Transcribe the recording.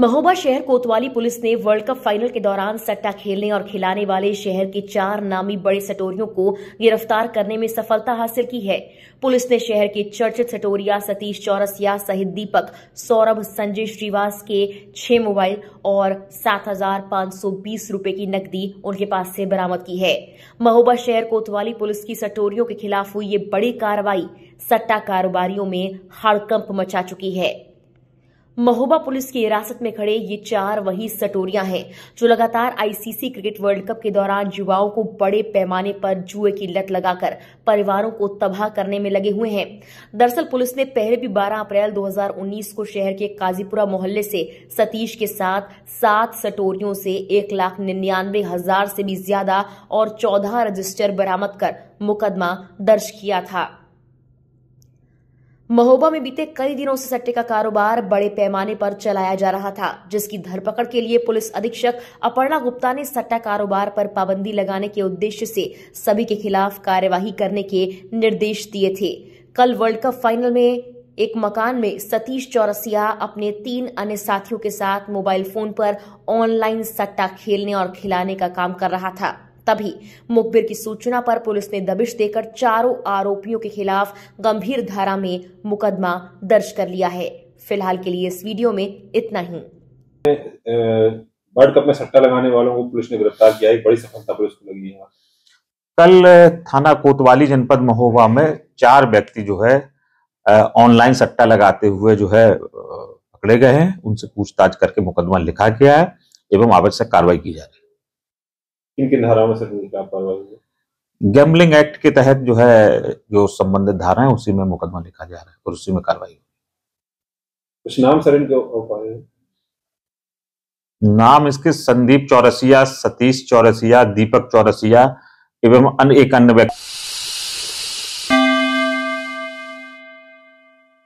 महोबा शहर कोतवाली पुलिस ने वर्ल्ड कप फाइनल के दौरान सट्टा खेलने और खिलाने वाले शहर के चार नामी बड़े सटोरियों को गिरफ्तार करने में सफलता हासिल की है पुलिस ने शहर के चर्चित सटोरिया सतीश चौरसिया सहित दीपक सौरभ संजय श्रीवास के छह मोबाइल और सात हजार पांच सौ बीस रूपये की नकदी उनके पास से बरामद की है महोबा शहर कोतवाली पुलिस की सटोरियों के खिलाफ हुई ये बड़ी कार्रवाई सट्टा कारोबारियों में हड़कंप मचा चुकी है महोबा पुलिस की हिरासत में खड़े ये चार वही सटोरियां हैं जो लगातार आईसीसी क्रिकेट वर्ल्ड कप के दौरान युवाओं को बड़े पैमाने पर जुए की लत लगाकर परिवारों को तबाह करने में लगे हुए हैं दरअसल पुलिस ने पहले भी 12 अप्रैल 2019 को शहर के काजीपुरा मोहल्ले से सतीश के साथ सात सटोरियों से एक लाख निन्यानवे हजार से भी ज्यादा और चौदह रजिस्टर बरामद कर मुकदमा दर्ज किया था महोबा में बीते कई दिनों से सट्टे का कारोबार बड़े पैमाने पर चलाया जा रहा था जिसकी धरपकड़ के लिए पुलिस अधीक्षक अपर्णा गुप्ता ने सट्टा कारोबार पर पाबंदी लगाने के उद्देश्य से सभी के खिलाफ कार्यवाही करने के निर्देश दिए थे कल वर्ल्ड कप फाइनल में एक मकान में सतीश चौरसिया अपने तीन अन्य साथियों के साथ मोबाइल फोन पर ऑनलाइन सट्टा खेलने और खिलाने का काम कर रहा था तभी मुखबिर की सूचना पर पुलिस ने दबिश देकर चारों आरोपियों के खिलाफ गंभीर धारा में मुकदमा दर्ज कर लिया है फिलहाल के लिए इस वीडियो में इतना ही वर्ल्ड कप में सट्टा लगाने वालों को पुलिस ने गिरफ्तार किया है बड़ी सफलता पुलिस को लगी है कल थाना कोतवाली जनपद महोबा में चार व्यक्ति जो है ऑनलाइन सट्टा लगाते हुए जो है पकड़े गए हैं उनसे पूछताछ करके मुकदमा लिखा गया है एवं आवश्यक कार्रवाई की जा रही है किन किन धाराओं में सर खिलाफ कार्रवाई होगी गैम्बलिंग एक्ट के तहत जो है जो संबंधित धारा है उसी में मुकदमा लिखा जा रहा है और उसी में कार्रवाई कुछ नाम सर इनके नाम इसके संदीप चौरसिया सतीश चौरसिया दीपक चौरसिया एवं अन्य एक अन्य व्यक्ति